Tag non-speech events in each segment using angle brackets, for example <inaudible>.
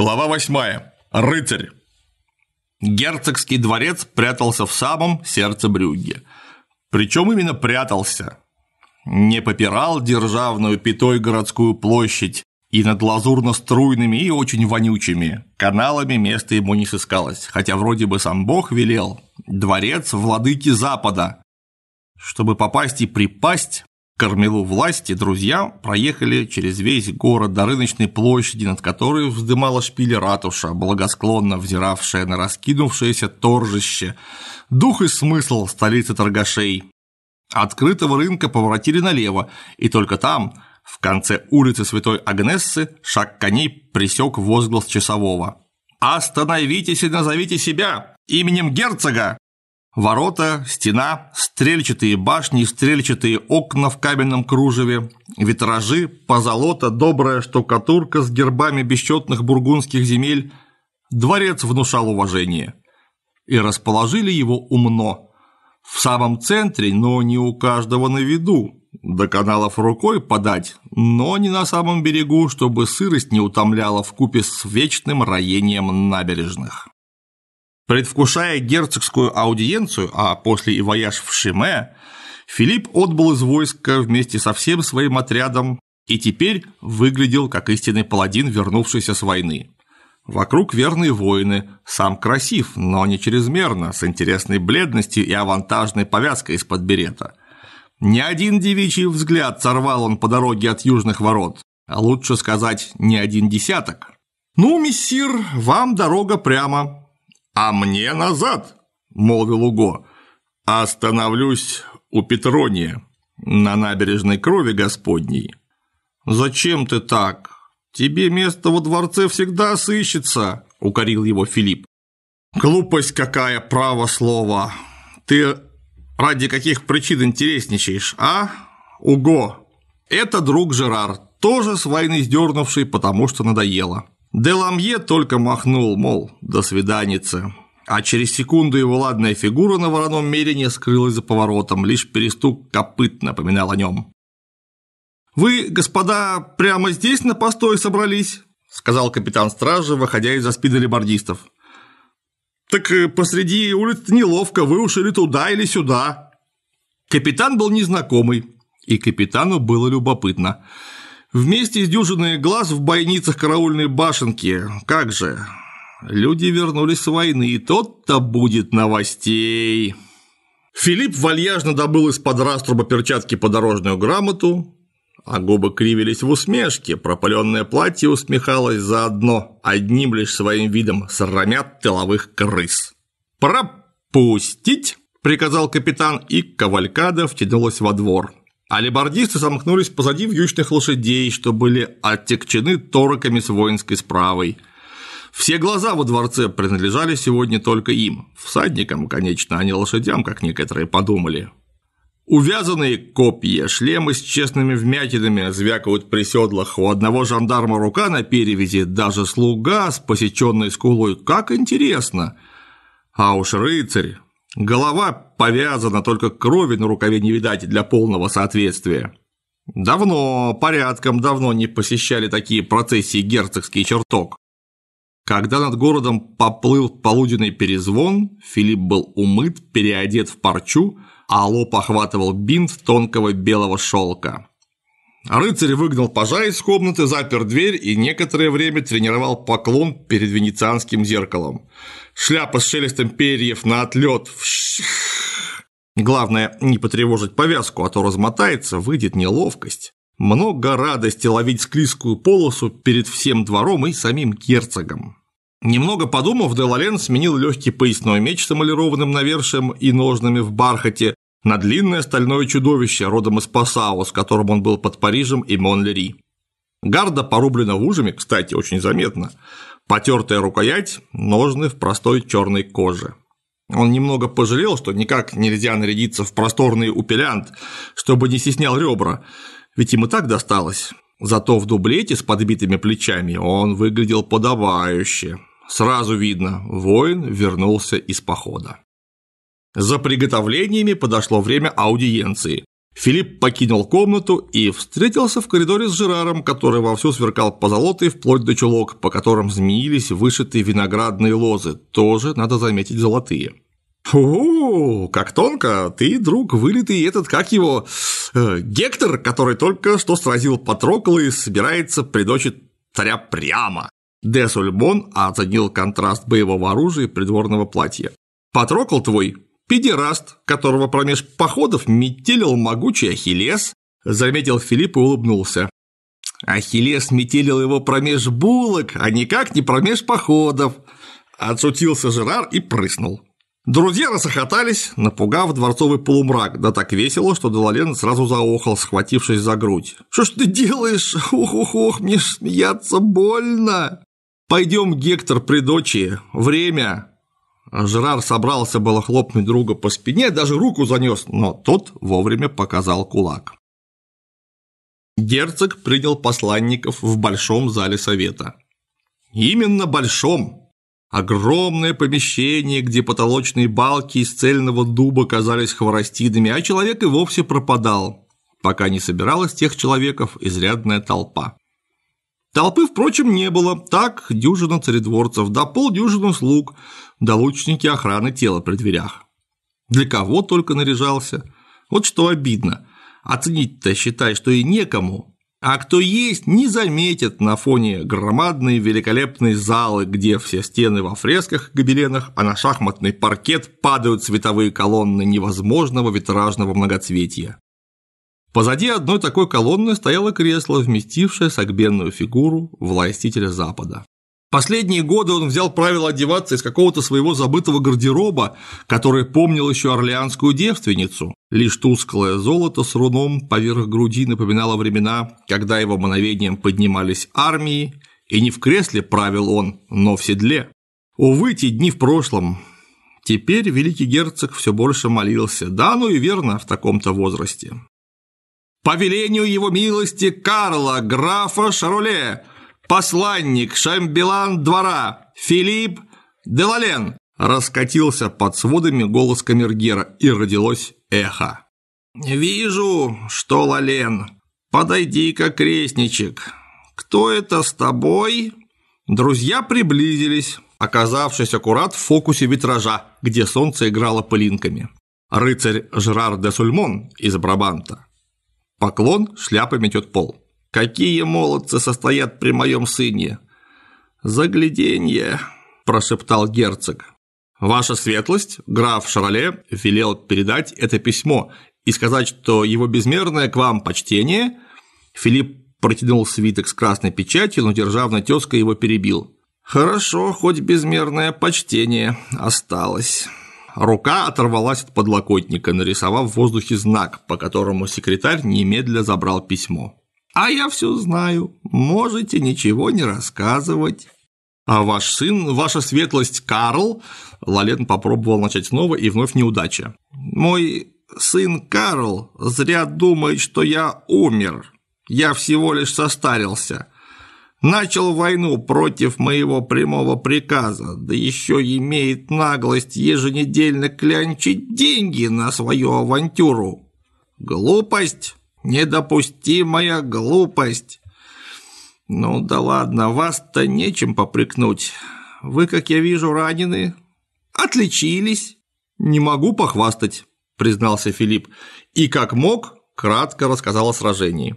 Глава 8. Рыцарь. Герцогский дворец прятался в самом сердце Брюгге. Причем именно прятался. Не попирал державную пятой городскую площадь, и над лазурно-струйными и очень вонючими каналами место ему не сыскалось, хотя вроде бы сам Бог велел – дворец владыки Запада. Чтобы попасть и припасть, кормилу власти друзья проехали через весь город до рыночной площади, над которой вздымала шпиль ратуша, благосклонно взиравшая на раскинувшееся торжище, дух и смысл столицы торгашей. Открытого рынка поворотили налево, и только там, в конце улицы Святой Агнессы, шаг коней пресек возглас часового. «Остановитесь и назовите себя! Именем герцога!» Ворота, стена, стрельчатые башни стрельчатые окна в каменном кружеве, витражи, позолота, добрая штукатурка с гербами бесчетных бургундских земель. Дворец внушал уважение. И расположили его умно. В самом центре, но не у каждого на виду. До каналов рукой подать, но не на самом берегу, чтобы сырость не утомляла в купе с вечным роением набережных. Предвкушая герцогскую аудиенцию, а после и вояж в Шиме, Филипп отбыл из войска вместе со всем своим отрядом и теперь выглядел как истинный паладин, вернувшийся с войны. Вокруг верные воины, сам красив, но не чрезмерно, с интересной бледностью и авантажной повязкой из-под берета. Ни один девичий взгляд сорвал он по дороге от южных ворот, а лучше сказать, не один десяток. «Ну, мессир, вам дорога прямо», «А мне назад!» – молвил Уго. «Остановлюсь у Петрония, на набережной крови Господней». «Зачем ты так? Тебе место во дворце всегда сыщется», – укорил его Филипп. «Глупость какая, право слово! Ты ради каких причин интересничаешь, а? Уго! Это друг Жерар, тоже с войны сдернувший, потому что надоело». Деламье только махнул, мол, до свиданницы, А через секунду его ладная фигура на вороном мерине скрылась за поворотом, лишь перестук копыт напоминал о нем. «Вы, господа, прямо здесь на постой собрались?» – сказал капитан стражи, выходя из-за спины ребордистов. «Так э, посреди улиц неловко, вы ушли или туда, или сюда». Капитан был незнакомый, и капитану было любопытно – Вместе с дюжиной глаз в бойницах караульной башенки. Как же? Люди вернулись с войны, и тот-то будет новостей. Филипп вальяжно добыл из-под раструба перчатки подорожную грамоту, а губы кривились в усмешке, пропаленное платье усмехалось заодно, одним лишь своим видом срамят тыловых крыс. «Пропустить!» – приказал капитан, и кавалькада втянулась во двор. Алибардисты сомкнулись позади вьючных лошадей, что были оттекчены тороками с воинской справой. Все глаза во дворце принадлежали сегодня только им, всадникам, конечно, а не лошадям, как некоторые подумали. Увязанные копья, шлемы с честными вмятинами звякают при седлах. У одного жандарма рука на перевязи, даже слуга с посеченной скулой. Как интересно! А уж рыцарь, Голова повязана, только крови на рукаве не видать для полного соответствия. Давно, порядком давно не посещали такие процессии герцогский чертог. Когда над городом поплыл полуденный перезвон, Филипп был умыт, переодет в парчу, а лоб охватывал бинт тонкого белого шелка. А рыцарь выгнал пажа из комнаты, запер дверь и некоторое время тренировал поклон перед венецианским зеркалом. Шляпа с шелестом перьев на отлет. Главное не потревожить повязку, а то размотается, выйдет неловкость. Много радости ловить склизкую полосу перед всем двором и самим герцогом. Немного подумав, Делален сменил легкий поясной меч с эмалированным навершием и ножными в бархате на длинное стальное чудовище родом из Пасао, с которым он был под Парижем и Монлери. Гарда порублена в ужами, кстати, очень заметно. Потертая рукоять, ножны в простой черной коже. Он немного пожалел, что никак нельзя нарядиться в просторный упелянт, чтобы не стеснял ребра, ведь им и так досталось. Зато в дублете с подбитыми плечами он выглядел подобающе. Сразу видно, воин вернулся из похода. За приготовлениями подошло время аудиенции. Филипп покинул комнату и встретился в коридоре с Жераром, который вовсю сверкал позолотой вплоть до чулок, по которым змеились вышитые виноградные лозы, тоже, надо заметить, золотые. у как тонко! Ты, друг, вылитый этот, как его, э, Гектор, который только что сразил Патрокла и собирается придочить царя прямо!» Десульбон оценил контраст боевого оружия и придворного платья. «Патрокл твой Педераст, которого промеж походов метелил могучий Ахиллес, заметил Филипп и улыбнулся. Ахиллес метелил его промеж булок, а никак не промеж походов. Отсутился Жерар и прыснул. Друзья расхохотались, напугав дворцовый полумрак, да так весело, что Дололен сразу заохал, схватившись за грудь. «Что ж ты делаешь? Ух-ух-ух, мне смеяться больно!» «Пойдем, Гектор, при дочи, время!» Жерар собрался было хлопнуть друга по спине, даже руку занес, но тот вовремя показал кулак. Герцог принял посланников в большом зале совета. Именно большом. Огромное помещение, где потолочные балки из цельного дуба казались хворостинами, а человек и вовсе пропадал, пока не собиралась тех человеков изрядная толпа. Толпы, впрочем, не было. Так, дюжина царедворцев, да полдюжины слуг, да лучники охраны тела при дверях. Для кого только наряжался. Вот что обидно. Оценить-то считай, что и некому. А кто есть, не заметит на фоне громадной великолепной залы, где все стены во фресках и гобеленах, а на шахматный паркет падают световые колонны невозможного витражного многоцветия. Позади одной такой колонны стояло кресло, вместившее согбенную фигуру властителя Запада. Последние годы он взял правило одеваться из какого-то своего забытого гардероба, который помнил еще орлеанскую девственницу. Лишь тусклое золото с руном поверх груди напоминало времена, когда его мановением поднимались армии, и не в кресле правил он, но в седле. Увы, те дни в прошлом. Теперь великий герцог все больше молился, да, ну и верно, в таком-то возрасте по велению его милости Карла, графа Шароле, посланник Шамбилан двора Филипп Делален, раскатился под сводами голос камергера, и родилось эхо. «Вижу, что Лален. Подойди-ка, крестничек. Кто это с тобой?» Друзья приблизились, оказавшись аккурат в фокусе витража, где солнце играло пылинками. Рыцарь Жерар де Сульмон из Брабанта Поклон, шляпа метет пол. «Какие молодцы состоят при моем сыне!» «Загляденье!» – прошептал герцог. «Ваша светлость, граф Шароле, велел передать это письмо и сказать, что его безмерное к вам почтение...» Филипп протянул свиток с красной печатью, но державная тезка его перебил. «Хорошо, хоть безмерное почтение осталось». Рука оторвалась от подлокотника, нарисовав в воздухе знак, по которому секретарь немедля забрал письмо. «А я все знаю. Можете ничего не рассказывать». «А ваш сын, ваша светлость Карл...» Лален попробовал начать снова, и вновь неудача. «Мой сын Карл зря думает, что я умер. Я всего лишь состарился. Начал войну против моего прямого приказа, да еще имеет наглость еженедельно клянчить деньги на свою авантюру. Глупость, недопустимая глупость. Ну да ладно, вас-то нечем попрекнуть. Вы, как я вижу, ранены. Отличились. Не могу похвастать, признался Филипп. И как мог, кратко рассказал о сражении.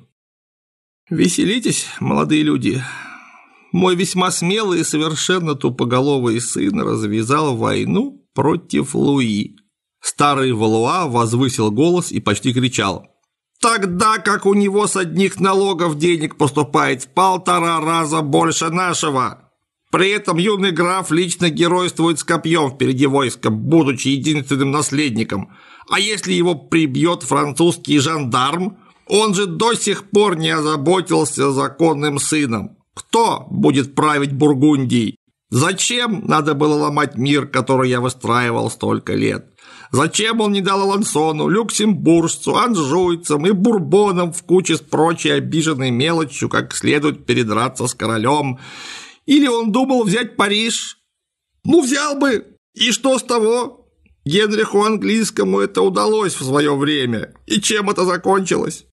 «Веселитесь, молодые люди!» Мой весьма смелый и совершенно тупоголовый сын развязал войну против Луи. Старый Валуа возвысил голос и почти кричал. «Тогда как у него с одних налогов денег поступает в полтора раза больше нашего!» При этом юный граф лично геройствует с копьем впереди войска, будучи единственным наследником. А если его прибьет французский жандарм, он же до сих пор не озаботился законным сыном. Кто будет править Бургундией? Зачем надо было ломать мир, который я выстраивал столько лет? Зачем он не дал Лансону, люксембуржцу, анжуйцам и бурбонам в куче с прочей обиженной мелочью, как следует передраться с королем? Или он думал взять Париж? Ну, взял бы. И что с того? Генриху Английскому это удалось в свое время. И чем это закончилось?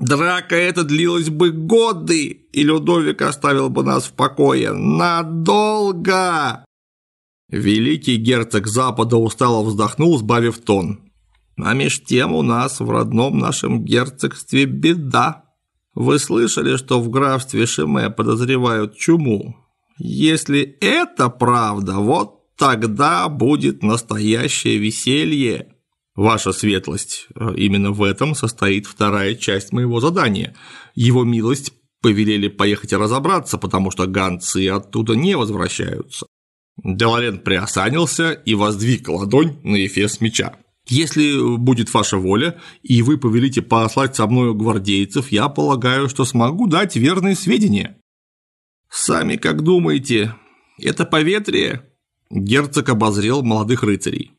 Драка эта длилась бы годы, и Людовик оставил бы нас в покое надолго!» Великий герцог Запада устало вздохнул, сбавив тон. «А меж тем у нас в родном нашем герцогстве беда. Вы слышали, что в графстве Шиме подозревают чуму? Если это правда, вот тогда будет настоящее веселье!» Ваша светлость, э, именно в этом состоит вторая часть моего задания. Его милость повелели поехать разобраться, потому что ганцы оттуда не возвращаются. Деларен приосанился и воздвиг ладонь на эфес меча. Если будет ваша воля, и вы повелите послать со мною гвардейцев, я полагаю, что смогу дать верные сведения. Сами как думаете, это поветрие? Герцог обозрел молодых рыцарей.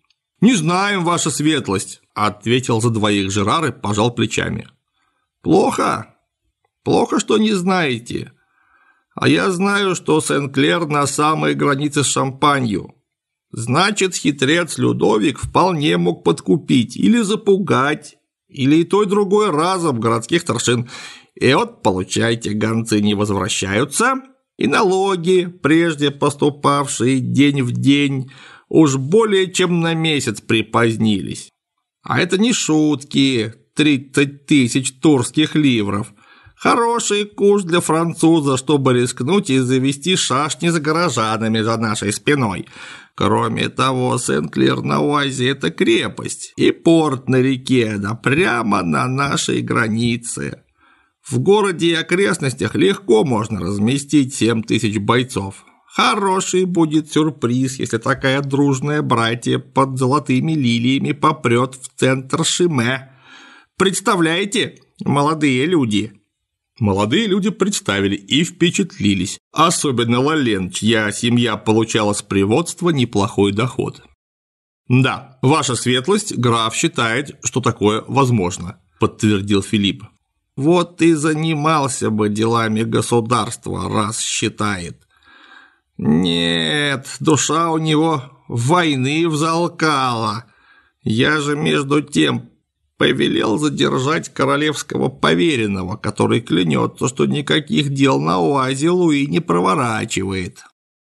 «Не знаем, ваша светлость», – ответил за двоих Жерар и пожал плечами. «Плохо? Плохо, что не знаете. А я знаю, что Сен-Клер на самой границе с Шампанью. Значит, хитрец Людовик вполне мог подкупить или запугать, или и то, и другое разом городских старшин. И вот, получайте, гонцы не возвращаются, и налоги, прежде поступавшие день в день – уж более чем на месяц припозднились. А это не шутки, 30 тысяч турских ливров. Хороший куш для француза, чтобы рискнуть и завести шашни с горожанами за нашей спиной. Кроме того, Сен-Клер на Уазе – это крепость и порт на реке, да прямо на нашей границе. В городе и окрестностях легко можно разместить 7 тысяч бойцов. Хороший будет сюрприз, если такая дружная братья под золотыми лилиями попрет в центр Шиме. Представляете, молодые люди?» Молодые люди представили и впечатлились, особенно Лален, чья семья получала с приводства неплохой доход. «Да, ваша светлость, граф считает, что такое возможно», – подтвердил Филипп. «Вот и занимался бы делами государства, раз считает», «Нет, душа у него войны взалкала. Я же, между тем, повелел задержать королевского поверенного, который клянется, что никаких дел на УАЗе Луи не проворачивает.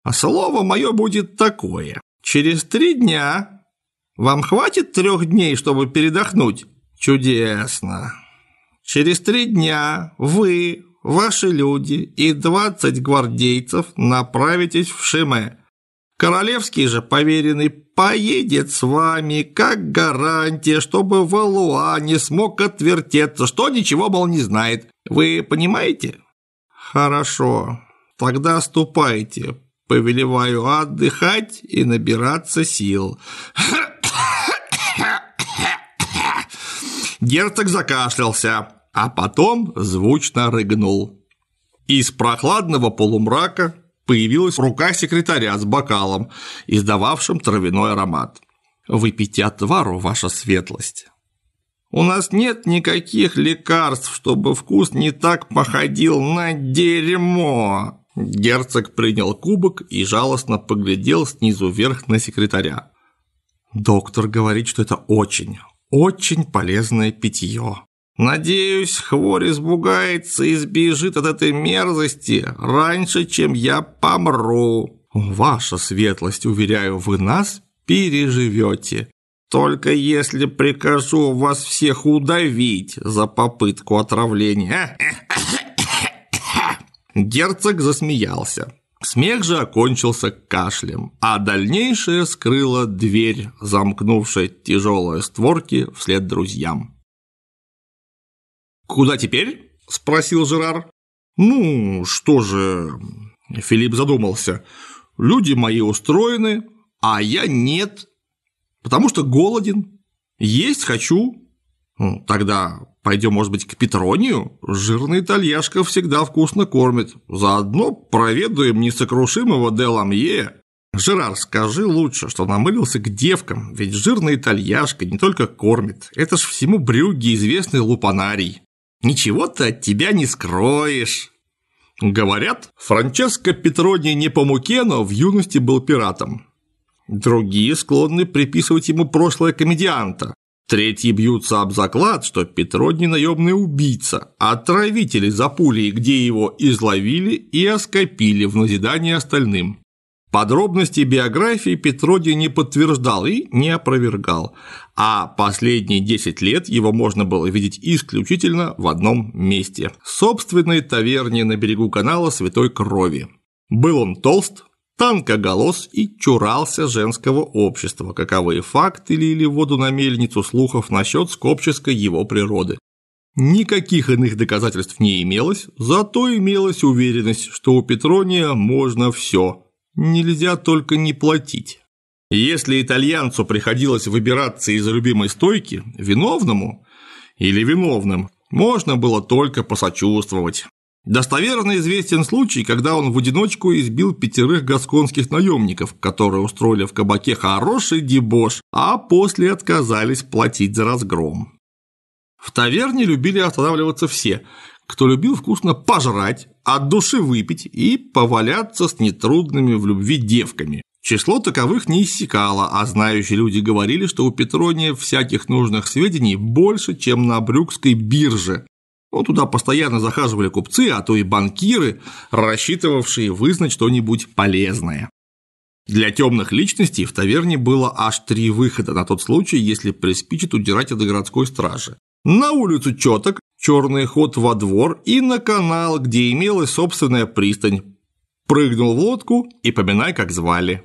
А слово мое будет такое. Через три дня... Вам хватит трех дней, чтобы передохнуть? Чудесно. Через три дня вы, ваши люди и 20 гвардейцев направитесь в Шиме. Королевский же поверенный поедет с вами, как гарантия, чтобы Валуа не смог отвертеться, что ничего, мол, не знает. Вы понимаете? Хорошо, тогда ступайте. Повелеваю отдыхать и набираться сил. <coughs> Герцог закашлялся а потом звучно рыгнул. Из прохладного полумрака появилась рука секретаря с бокалом, издававшим травяной аромат. «Выпейте отвару, ваша светлость». «У нас нет никаких лекарств, чтобы вкус не так походил на дерьмо!» Герцог принял кубок и жалостно поглядел снизу вверх на секретаря. «Доктор говорит, что это очень, очень полезное питье», Надеюсь, хворь избугается и сбежит от этой мерзости раньше, чем я помру. Ваша светлость, уверяю, вы нас переживете. Только если прикажу вас всех удавить за попытку отравления. Герцог засмеялся. Смех же окончился кашлем, а дальнейшее скрыла дверь, замкнувшая тяжелые створки вслед друзьям. «Куда теперь?» – спросил Жерар. «Ну, что же...» – Филипп задумался. «Люди мои устроены, а я нет, потому что голоден. Есть хочу. Ну, тогда пойдем, может быть, к Петронию? Жирный итальяшка всегда вкусно кормит. Заодно проведаем несокрушимого де Ламье». «Жерар, скажи лучше, что намылился к девкам, ведь жирная итальяшка не только кормит, это ж всему брюги известный лупанарий». Ничего ты от тебя не скроешь. Говорят, Франческо Петрони не по муке, но в юности был пиратом. Другие склонны приписывать ему прошлое комедианта. Третьи бьются об заклад, что Петродни наемный убийца, а отравители за пулей, где его изловили и оскопили в назидание остальным. Подробности биографии Петроди не подтверждал и не опровергал, а последние 10 лет его можно было видеть исключительно в одном месте – собственной таверне на берегу канала Святой Крови. Был он толст, тонкоголос и чурался женского общества, каковые факты лили воду на мельницу слухов насчет скопческой его природы. Никаких иных доказательств не имелось, зато имелась уверенность, что у Петрония можно все – Нельзя только не платить. Если итальянцу приходилось выбираться из любимой стойки, виновному или виновным, можно было только посочувствовать. Достоверно известен случай, когда он в одиночку избил пятерых гасконских наемников, которые устроили в кабаке хороший дебош, а после отказались платить за разгром. В таверне любили останавливаться все, кто любил вкусно пожрать, от души выпить и поваляться с нетрудными в любви девками. Число таковых не иссякало, а знающие люди говорили, что у Петрония всяких нужных сведений больше, чем на Брюкской бирже. Ну, туда постоянно захаживали купцы, а то и банкиры, рассчитывавшие вызнать что-нибудь полезное. Для темных личностей в таверне было аж три выхода на тот случай, если приспичит удирать от городской стражи. На улицу Чёток, черный ход во двор и на канал, где имелась собственная пристань. Прыгнул в лодку и поминай, как звали.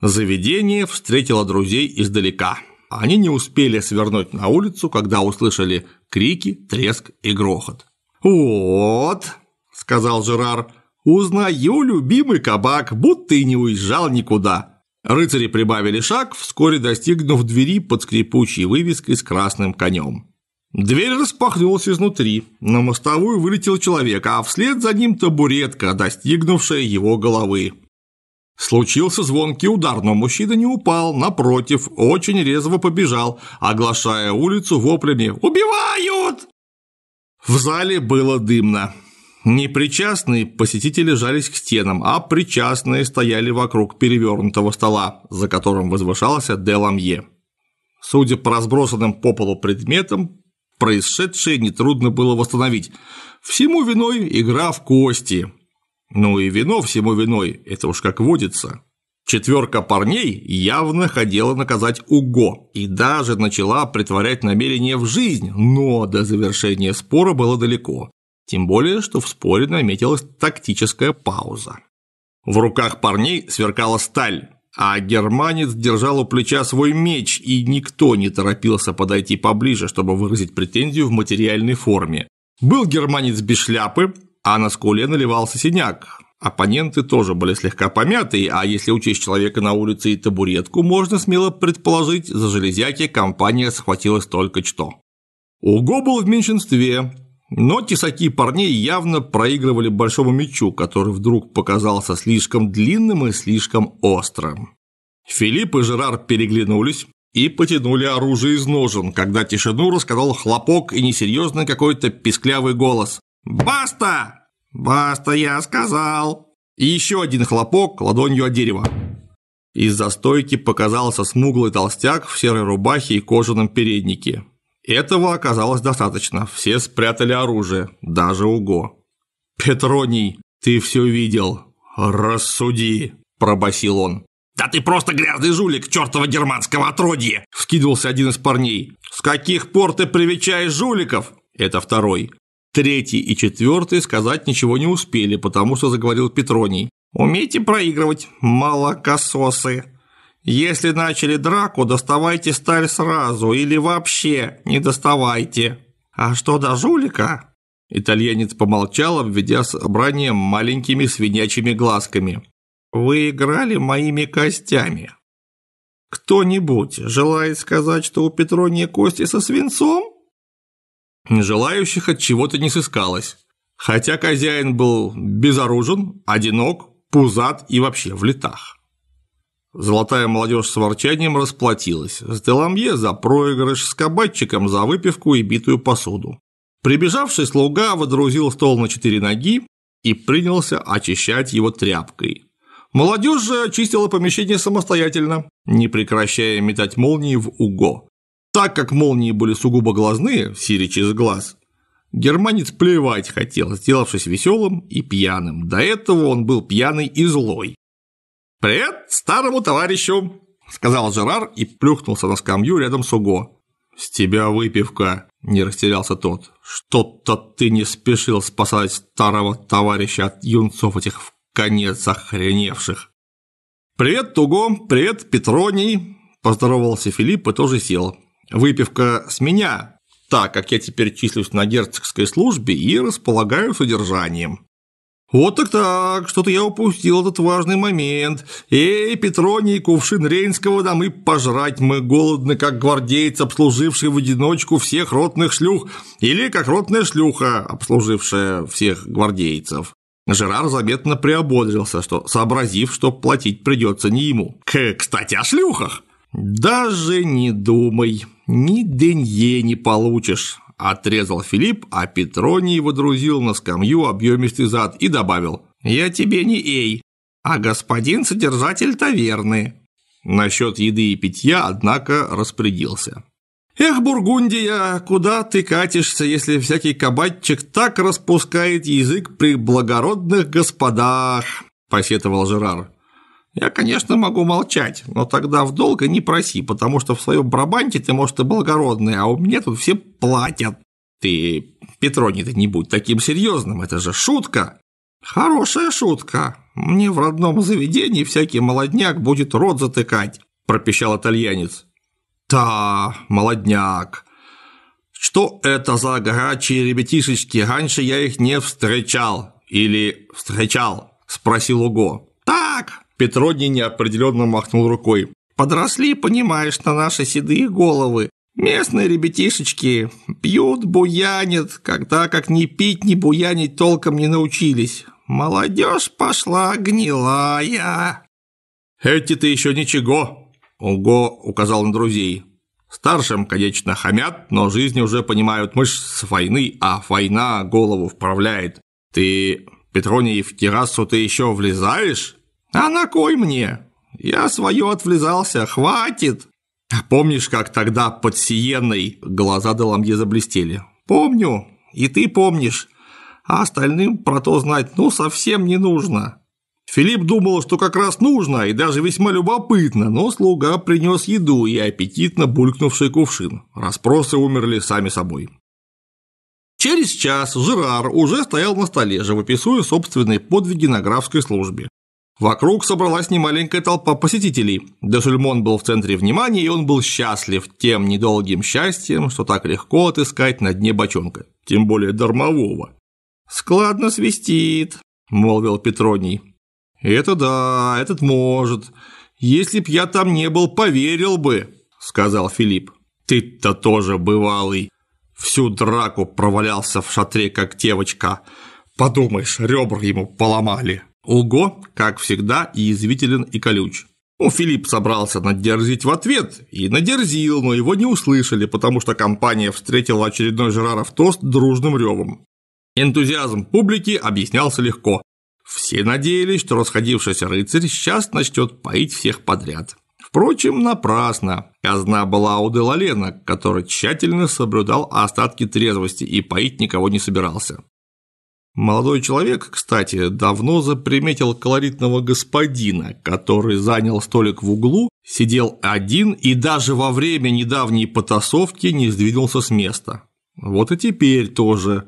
Заведение встретило друзей издалека. Они не успели свернуть на улицу, когда услышали крики, треск и грохот. «Вот», – сказал Жерар, – «узнаю любимый кабак, будто и не уезжал никуда». Рыцари прибавили шаг, вскоре достигнув двери под скрипучей вывеской с красным конем. Дверь распахнулась изнутри, на мостовую вылетел человек, а вслед за ним табуретка, достигнувшая его головы. Случился звонкий удар, но мужчина не упал, напротив, очень резво побежал, оглашая улицу воплями «Убивают!». В зале было дымно. Непричастные посетители жались к стенам, а причастные стояли вокруг перевернутого стола, за которым возвышался Деламье. Судя по разбросанным по полу предметам, Происшедшее нетрудно было восстановить. Всему виной игра в кости. Ну и вино всему виной, это уж как водится. Четверка парней явно хотела наказать Уго и даже начала притворять намерение в жизнь, но до завершения спора было далеко. Тем более, что в споре наметилась тактическая пауза. В руках парней сверкала сталь, а германец держал у плеча свой меч, и никто не торопился подойти поближе, чтобы выразить претензию в материальной форме. Был германец без шляпы, а на скуле наливался синяк. Оппоненты тоже были слегка помяты, а если учесть человека на улице и табуретку, можно смело предположить, за железяки компания схватилась только что. Уго был в меньшинстве, но тесаки парней явно проигрывали большому мечу, который вдруг показался слишком длинным и слишком острым. Филипп и Жерар переглянулись и потянули оружие из ножен, когда тишину рассказал хлопок и несерьезный какой-то писклявый голос. «Баста! Баста, я сказал!» И еще один хлопок ладонью о дерево. Из-за стойки показался смуглый толстяк в серой рубахе и кожаном переднике. Этого оказалось достаточно. Все спрятали оружие, даже Уго. «Петроний, ты все видел. Рассуди!» – пробасил он. «Да ты просто грязный жулик, чертова германского отродья!» – вскинулся один из парней. «С каких пор ты привечаешь жуликов?» – это второй. Третий и четвертый сказать ничего не успели, потому что заговорил Петроний. «Умейте проигрывать, молокососы!» Если начали драку, доставайте сталь сразу или вообще не доставайте. А что до жулика? Итальянец помолчал, обведя собрание маленькими свинячими глазками. Вы играли моими костями. Кто-нибудь желает сказать, что у Петрония кости со свинцом? Желающих от чего-то не сыскалось. Хотя хозяин был безоружен, одинок, пузат и вообще в летах. Золотая молодежь с ворчанием расплатилась. С Деламье за проигрыш, с кабачиком за выпивку и битую посуду. Прибежавший слуга водрузил стол на четыре ноги и принялся очищать его тряпкой. Молодежь же очистила помещение самостоятельно, не прекращая метать молнии в уго. Так как молнии были сугубо глазные, сирич через глаз, германец плевать хотел, сделавшись веселым и пьяным. До этого он был пьяный и злой. «Привет старому товарищу!» – сказал Жерар и плюхнулся на скамью рядом с Уго. «С тебя выпивка!» – не растерялся тот. «Что-то ты не спешил спасать старого товарища от юнцов этих в конец охреневших!» «Привет, Туго! Привет, Петроний!» – поздоровался Филипп и тоже сел. «Выпивка с меня, так как я теперь числюсь на герцогской службе и располагаю содержанием». «Вот так-так, что-то я упустил этот важный момент. Эй, Петроний, кувшин Рейнского да мы пожрать мы голодны, как гвардейцы, обслуживший в одиночку всех ротных шлюх, или как ротная шлюха, обслужившая всех гвардейцев». Жерар заметно приободрился, что, сообразив, что платить придется не ему. К, кстати, о шлюхах. Даже не думай, ни денье не получишь. – отрезал Филипп, а Петроний водрузил на скамью объемистый зад и добавил. «Я тебе не эй, а господин содержатель таверны». Насчет еды и питья, однако, распорядился. «Эх, Бургундия, куда ты катишься, если всякий кабачик так распускает язык при благородных господах?» – посетовал Жерар. Я, конечно, могу молчать, но тогда в долг и не проси, потому что в своем Брабанте ты, может, и благородный, а у меня тут все платят. Ты, Петрони, ты не будь таким серьезным, это же шутка. Хорошая шутка. Мне в родном заведении всякий молодняк будет рот затыкать, пропищал итальянец. Да, молодняк. Что это за горячие ребятишечки? Раньше я их не встречал. Или встречал? Спросил Уго. Так, Петродни неопределенно махнул рукой. «Подросли, понимаешь, на наши седые головы. Местные ребятишечки пьют, буянят, когда как не пить, не буянить толком не научились. Молодежь пошла гнилая». «Эти-то еще ничего», – Уго указал на друзей. «Старшим, конечно, хамят, но жизни уже понимают. Мы ж с войны, а война голову вправляет. Ты, Петроний, в террасу ты еще влезаешь?» «А на кой мне? Я свое отвлезался, хватит!» а «Помнишь, как тогда под Сиеной глаза Деламье заблестели?» «Помню, и ты помнишь, а остальным про то знать ну совсем не нужно». Филипп думал, что как раз нужно и даже весьма любопытно, но слуга принес еду и аппетитно булькнувший кувшин. Распросы умерли сами собой. Через час Жерар уже стоял на столе, живописуя собственные подвиги на графской службе. Вокруг собралась немаленькая толпа посетителей. Десульмон был в центре внимания, и он был счастлив тем недолгим счастьем, что так легко отыскать на дне бочонка, тем более дармового. «Складно свистит», – молвил Петроний. «Это да, этот может. Если б я там не был, поверил бы», – сказал Филипп. «Ты-то тоже бывалый. Всю драку провалялся в шатре, как девочка. Подумаешь, ребра ему поломали». Уго, как всегда, язвителен и колюч. Ну, Филипп собрался надерзить в ответ и надерзил, но его не услышали, потому что компания встретила очередной Жераров тост дружным ревом. Энтузиазм публики объяснялся легко. Все надеялись, что расходившийся рыцарь сейчас начнет поить всех подряд. Впрочем, напрасно. Казна была у Делалена, который тщательно соблюдал остатки трезвости и поить никого не собирался. Молодой человек, кстати, давно заприметил колоритного господина, который занял столик в углу, сидел один и даже во время недавней потасовки не сдвинулся с места. Вот и теперь тоже.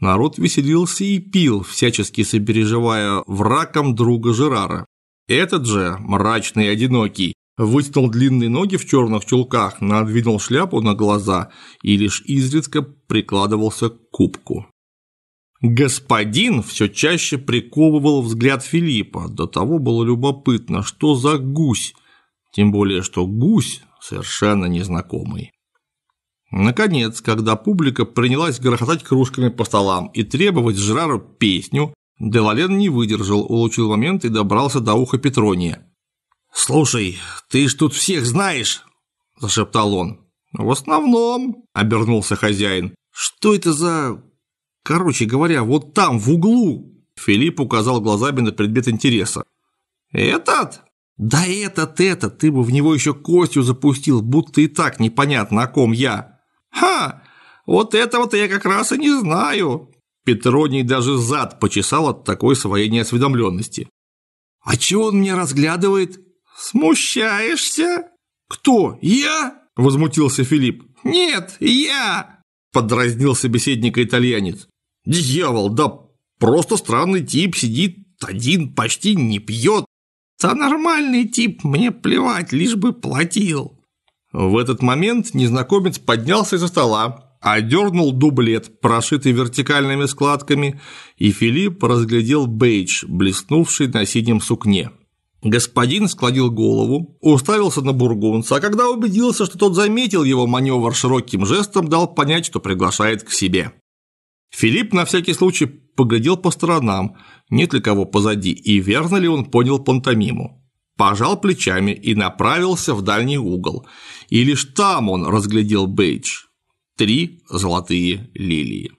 Народ веселился и пил, всячески сопереживая врагам друга Жерара. Этот же, мрачный и одинокий, вытянул длинные ноги в черных чулках, надвинул шляпу на глаза и лишь изредка прикладывался к кубку. Господин все чаще приковывал взгляд Филиппа, до того было любопытно, что за гусь, тем более, что гусь совершенно незнакомый. Наконец, когда публика принялась грохотать кружками по столам и требовать Жрару песню, Делален не выдержал, улучил момент и добрался до уха Петрония. «Слушай, ты ж тут всех знаешь!» – зашептал он. «В основном», – обернулся хозяин. «Что это за Короче говоря, вот там, в углу!» Филипп указал глазами на предмет интереса. «Этот?» «Да этот, этот! Ты бы в него еще костью запустил, будто и так непонятно, о ком я!» «Ха! Вот этого-то я как раз и не знаю!» Петроний даже зад почесал от такой своей неосведомленности. «А чего он меня разглядывает?» «Смущаешься?» «Кто? Я?» – возмутился Филипп. «Нет, я!» подразнил собеседника итальянец. «Дьявол, да просто странный тип, сидит один, почти не пьет. Да нормальный тип, мне плевать, лишь бы платил». В этот момент незнакомец поднялся из-за стола, одернул дублет, прошитый вертикальными складками, и Филипп разглядел бейдж, блеснувший на синем сукне. Господин склонил голову, уставился на бургунца, а когда убедился, что тот заметил его маневр широким жестом, дал понять, что приглашает к себе. Филипп на всякий случай поглядел по сторонам, нет ли кого позади и верно ли он понял пантомиму. Пожал плечами и направился в дальний угол. И лишь там он разглядел бейдж. Три золотые лилии.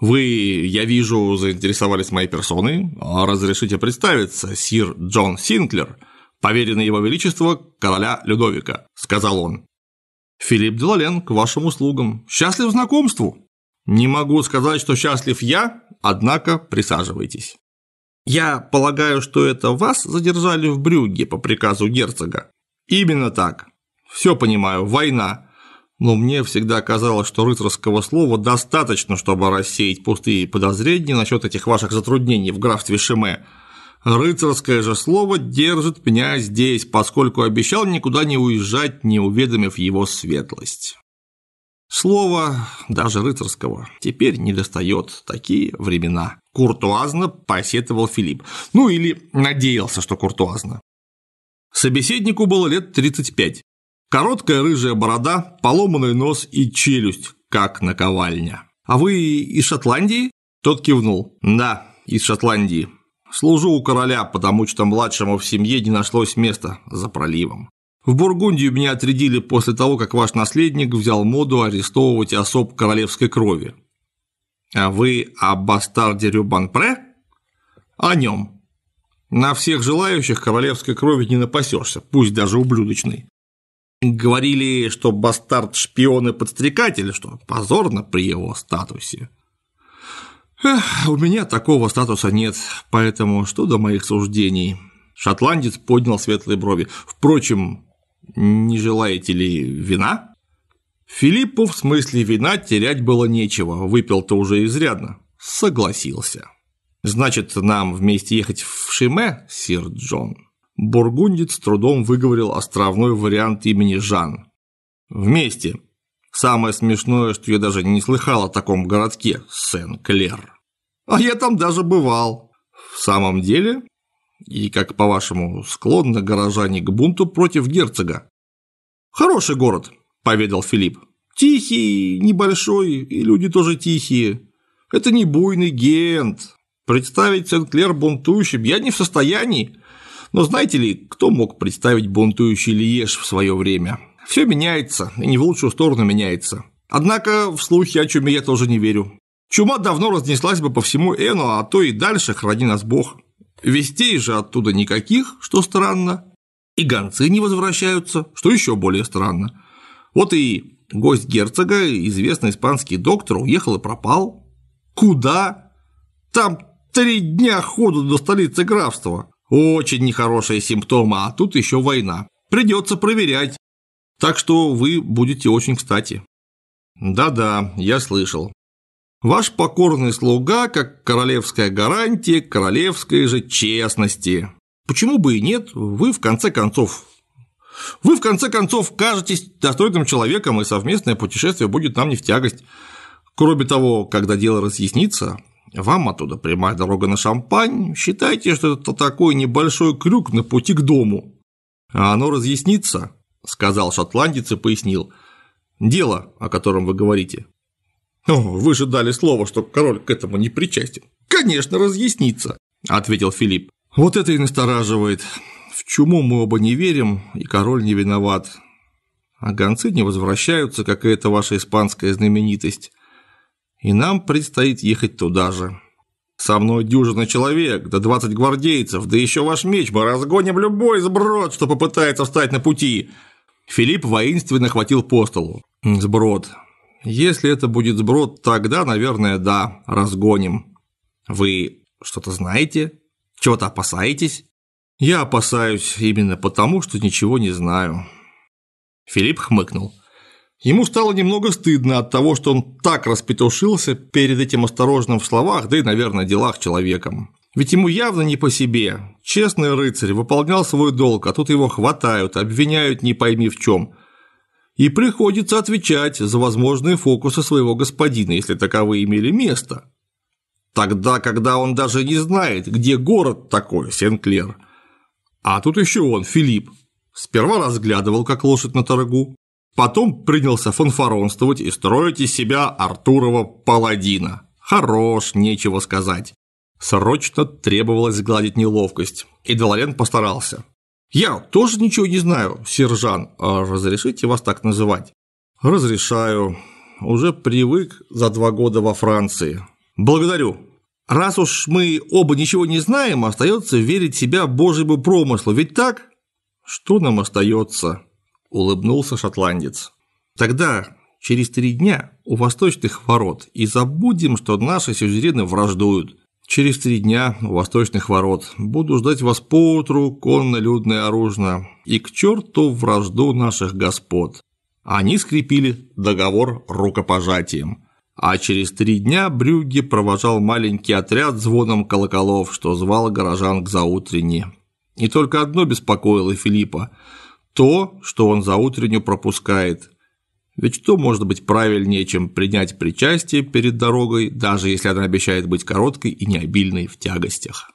Вы, я вижу, заинтересовались моей персоной. А разрешите представиться, сир Джон Синклер, поверенный его величества короля Людовика», – сказал он. «Филипп Делален к вашим услугам. Счастлив знакомству!» «Не могу сказать, что счастлив я, однако присаживайтесь». «Я полагаю, что это вас задержали в Брюгге по приказу герцога?» «Именно так. Все понимаю, война но мне всегда казалось, что рыцарского слова достаточно, чтобы рассеять пустые подозрения насчет этих ваших затруднений в графстве Шиме. Рыцарское же слово держит меня здесь, поскольку обещал никуда не уезжать, не уведомив его светлость. Слово, даже рыцарского, теперь не достает такие времена. Куртуазно посетовал Филипп. Ну или надеялся, что куртуазно. Собеседнику было лет 35. Короткая рыжая борода, поломанный нос и челюсть, как наковальня. «А вы из Шотландии?» Тот кивнул. «Да, из Шотландии. Служу у короля, потому что младшему в семье не нашлось места за проливом. В Бургундию меня отрядили после того, как ваш наследник взял моду арестовывать особ королевской крови». «А вы о бастарде Рюбанпре?» «О нем. На всех желающих королевской крови не напасешься, пусть даже ублюдочной. Говорили, что бастард шпион и подстрекатель, что позорно при его статусе. Эх, у меня такого статуса нет, поэтому что до моих суждений. Шотландец поднял светлые брови. Впрочем, не желаете ли вина? Филиппу в смысле вина терять было нечего, выпил-то уже изрядно. Согласился. Значит, нам вместе ехать в Шиме, сир Джон? Бургундец трудом выговорил островной вариант имени Жан. «Вместе. Самое смешное, что я даже не слыхал о таком городке – Сен-Клер. А я там даже бывал. В самом деле? И как, по-вашему, склонны горожане к бунту против герцога?» «Хороший город», – поведал Филипп. «Тихий, небольшой, и люди тоже тихие. Это не буйный Гент. Представить Сен-Клер бунтующим я не в состоянии». Но знаете ли, кто мог представить бунтующий Лиеж в свое время? Все меняется, и не в лучшую сторону меняется. Однако в слухи о чуме я тоже не верю. Чума давно разнеслась бы по всему Эну, а то и дальше, храни нас Бог. Вестей же оттуда никаких, что странно. И гонцы не возвращаются, что еще более странно. Вот и гость герцога, известный испанский доктор, уехал и пропал. Куда? Там три дня ходу до столицы графства. Очень нехорошие симптомы, а тут еще война. Придется проверять. Так что вы будете очень кстати. Да-да, я слышал. Ваш покорный слуга, как королевская гарантия, королевской же честности. Почему бы и нет, вы в конце концов... Вы в конце концов кажетесь достойным человеком, и совместное путешествие будет нам не в тягость. Кроме того, когда дело разъяснится, вам оттуда прямая дорога на шампань. Считайте, что это такой небольшой крюк на пути к дому. А оно разъяснится, сказал шотландец и пояснил. Дело, о котором вы говорите. О, вы же дали слово, что король к этому не причастен. Конечно, разъяснится, ответил Филипп. Вот это и настораживает. В чуму мы оба не верим, и король не виноват. А гонцы не возвращаются, как и эта ваша испанская знаменитость и нам предстоит ехать туда же. Со мной дюжина человек, да двадцать гвардейцев, да еще ваш меч, мы разгоним любой сброд, что попытается встать на пути!» Филипп воинственно хватил по столу. «Сброд. Если это будет сброд, тогда, наверное, да, разгоним. Вы что-то знаете? Чего-то опасаетесь?» «Я опасаюсь именно потому, что ничего не знаю». Филипп хмыкнул. Ему стало немного стыдно от того, что он так распетушился перед этим осторожным в словах, да и, наверное, делах человеком. Ведь ему явно не по себе. Честный рыцарь выполнял свой долг, а тут его хватают, обвиняют не пойми в чем. И приходится отвечать за возможные фокусы своего господина, если таковые имели место. Тогда, когда он даже не знает, где город такой, Сен-Клер. А тут еще он, Филипп. Сперва разглядывал, как лошадь на торгу, Потом принялся фанфаронствовать и строить из себя Артурова паладина. Хорош, нечего сказать. Срочно требовалось сгладить неловкость, и Долорен постарался. «Я тоже ничего не знаю, сержант. А разрешите вас так называть?» «Разрешаю. Уже привык за два года во Франции. Благодарю. Раз уж мы оба ничего не знаем, остается верить себя божьему промыслу, ведь так?» «Что нам остается?» улыбнулся шотландец. Тогда, через три дня, у восточных ворот, и забудем, что наши сюзерены враждуют. Через три дня у восточных ворот буду ждать вас поутру, конно, людное оружно, и к черту вражду наших господ. Они скрепили договор рукопожатием. А через три дня Брюгге провожал маленький отряд звоном колоколов, что звал горожан к заутренне. И только одно беспокоило Филиппа – то, что он за утренню пропускает. Ведь что может быть правильнее, чем принять причастие перед дорогой, даже если она обещает быть короткой и необильной в тягостях?